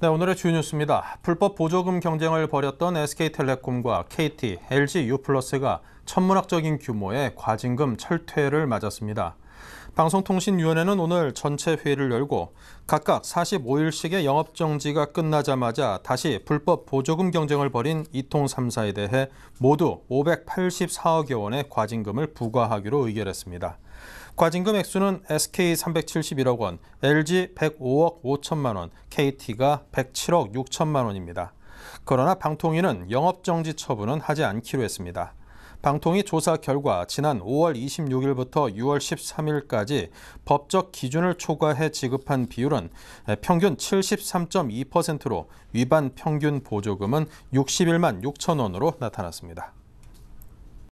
네, 오늘의 주요 뉴스입니다. 불법 보조금 경쟁을 벌였던 SK텔레콤과 KT, LG U+가 천문학적인 규모의 과징금 철퇴를 맞았습니다. 방송통신위원회는 오늘 전체 회의를 열고 각각 45일씩의 영업정지가 끝나자마자 다시 불법 보조금 경쟁을 벌인 이통 3사에 대해 모두 584억여 원의 과징금을 부과하기로 의결했습니다. 과징금 액수는 SK 371억 원, LG 105억 5천만 원, KT가 107억 6천만 원입니다. 그러나 방통위는 영업정지 처분은 하지 않기로 했습니다. 방통위 조사 결과 지난 5월 26일부터 6월 13일까지 법적 기준을 초과해 지급한 비율은 평균 73.2%로 위반 평균 보조금은 61만 6천 원으로 나타났습니다.